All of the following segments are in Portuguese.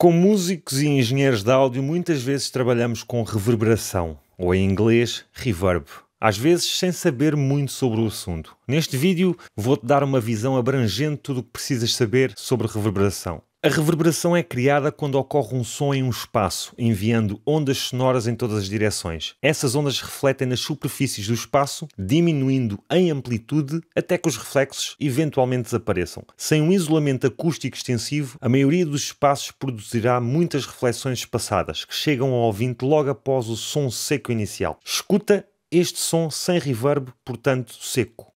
Com músicos e engenheiros de áudio, muitas vezes trabalhamos com reverberação, ou em inglês, reverb, às vezes sem saber muito sobre o assunto. Neste vídeo, vou-te dar uma visão abrangente de tudo o que precisas saber sobre reverberação. A reverberação é criada quando ocorre um som em um espaço, enviando ondas sonoras em todas as direções. Essas ondas refletem nas superfícies do espaço, diminuindo em amplitude até que os reflexos eventualmente desapareçam. Sem um isolamento acústico extensivo, a maioria dos espaços produzirá muitas reflexões espaçadas, que chegam ao ouvinte logo após o som seco inicial. Escuta este som sem reverb, portanto seco.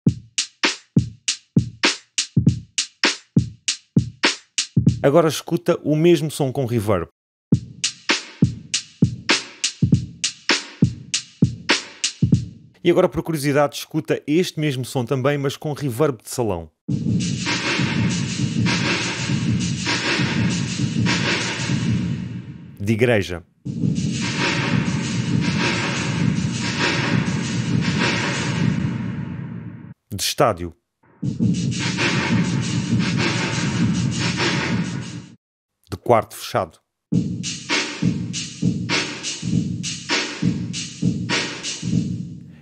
agora escuta o mesmo som com reverb. E agora, por curiosidade, escuta este mesmo som também, mas com reverb de salão. De igreja. De estádio. quarto fechado.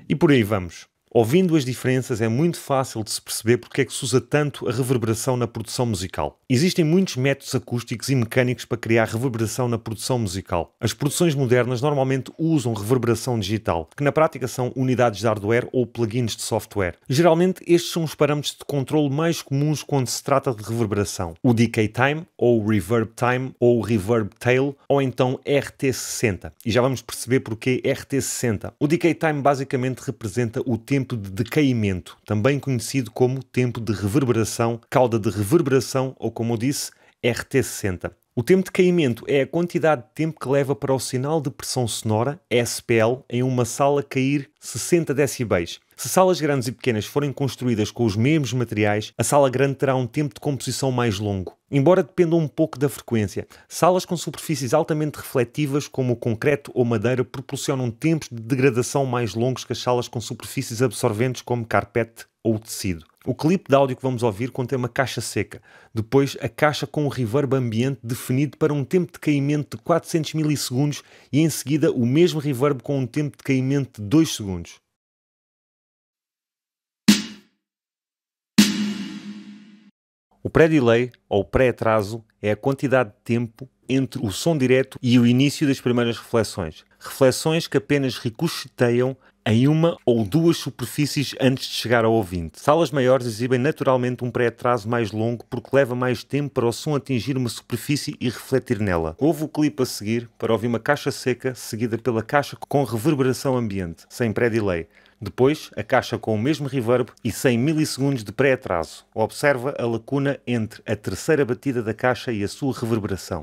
E por aí vamos. Ouvindo as diferenças, é muito fácil de se perceber porque é que se usa tanto a reverberação na produção musical. Existem muitos métodos acústicos e mecânicos para criar reverberação na produção musical. As produções modernas normalmente usam reverberação digital, que na prática são unidades de hardware ou plugins de software. Geralmente, estes são os parâmetros de controle mais comuns quando se trata de reverberação: o Decay Time, ou Reverb Time, ou Reverb Tail, ou então RT60. E já vamos perceber porque RT60. O Decay Time basicamente representa o tempo tempo de decaimento, também conhecido como tempo de reverberação, cauda de reverberação ou, como eu disse, RT60. O tempo de caimento é a quantidade de tempo que leva para o sinal de pressão sonora, SPL, em uma sala cair 60 decibéis. Se salas grandes e pequenas forem construídas com os mesmos materiais, a sala grande terá um tempo de composição mais longo, embora dependa um pouco da frequência. Salas com superfícies altamente refletivas, como o concreto ou madeira, proporcionam tempos de degradação mais longos que as salas com superfícies absorventes, como carpete ou tecido. O clipe de áudio que vamos ouvir contém uma caixa seca, depois a caixa com um reverb ambiente definido para um tempo de caimento de 400 milissegundos e em seguida o mesmo reverb com um tempo de caimento de 2 segundos. O pré-delay, ou pré-atraso, é a quantidade de tempo entre o som direto e o início das primeiras reflexões. Reflexões que apenas ricocheteiam em uma ou duas superfícies antes de chegar ao ouvinte. Salas maiores exibem naturalmente um pré-atraso mais longo porque leva mais tempo para o som atingir uma superfície e refletir nela. Houve o clipe a seguir para ouvir uma caixa seca seguida pela caixa com reverberação ambiente, sem pré-delay. Depois, a caixa com o mesmo reverb e 100 milissegundos de pré-atraso. Observa a lacuna entre a terceira batida da caixa e a sua reverberação.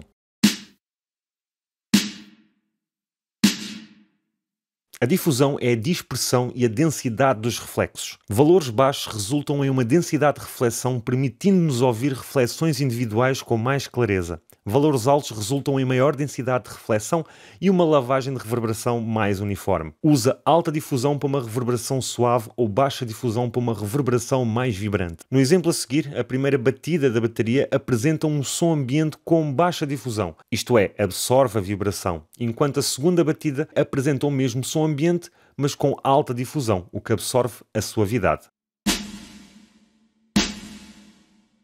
A difusão é a dispersão e a densidade dos reflexos. Valores baixos resultam em uma densidade de reflexão, permitindo-nos ouvir reflexões individuais com mais clareza. Valores altos resultam em maior densidade de reflexão e uma lavagem de reverberação mais uniforme. Usa alta difusão para uma reverberação suave ou baixa difusão para uma reverberação mais vibrante. No exemplo a seguir, a primeira batida da bateria apresenta um som ambiente com baixa difusão, isto é, absorve a vibração, enquanto a segunda batida apresenta o mesmo som ambiente, mas com alta difusão, o que absorve a suavidade.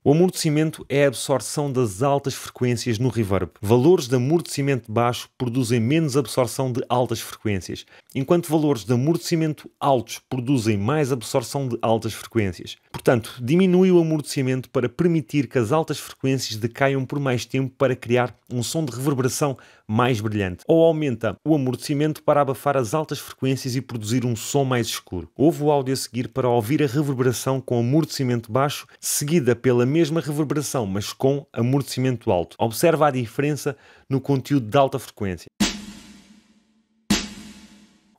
O amortecimento é a absorção das altas frequências no reverb. Valores de amortecimento baixo produzem menos absorção de altas frequências, enquanto valores de amortecimento altos produzem mais absorção de altas frequências. Portanto, diminui o amortecimento para permitir que as altas frequências decaiam por mais tempo para criar um som de reverberação mais brilhante, ou aumenta o amortecimento para abafar as altas frequências e produzir um som mais escuro. Ouve o áudio a seguir para ouvir a reverberação com amortecimento baixo, seguida pela mesma reverberação, mas com amortecimento alto. Observa a diferença no conteúdo de alta frequência.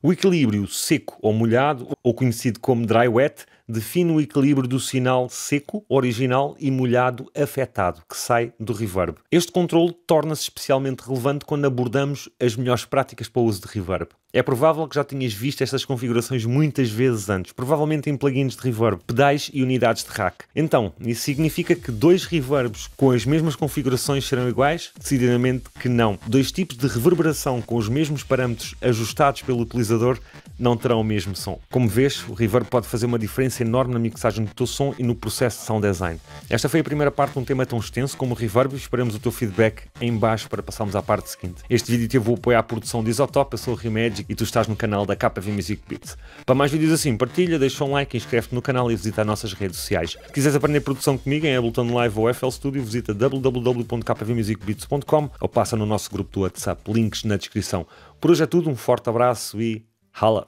O equilíbrio seco ou molhado, ou conhecido como dry wet, define o equilíbrio do sinal seco, original e molhado afetado, que sai do reverb. Este controle torna-se especialmente relevante quando abordamos as melhores práticas para o uso de reverb. É provável que já tenhas visto estas configurações muitas vezes antes, provavelmente em plugins de reverb, pedais e unidades de rack. Então, isso significa que dois reverbs com as mesmas configurações serão iguais? Decididamente que não. Dois tipos de reverberação com os mesmos parâmetros ajustados pelo utilizador não terão o mesmo som. Como vês, o reverb pode fazer uma diferença enorme na mixagem do teu som e no processo de sound design. Esta foi a primeira parte de um tema tão extenso como o reverb e esperamos o teu feedback em baixo para passarmos à parte seguinte. Este vídeo teve o apoio à produção de Isotop, eu sou o Remagic e tu estás no canal da KV Music Beats. Para mais vídeos assim, partilha, deixa um like, inscreve-te no canal e visita as nossas redes sociais. Se quiseres aprender produção comigo em Ableton Live ou FL Studio, visita www.kvmusicbeats.com ou passa no nosso grupo do WhatsApp, links na descrição. Por hoje é tudo, um forte abraço e hala.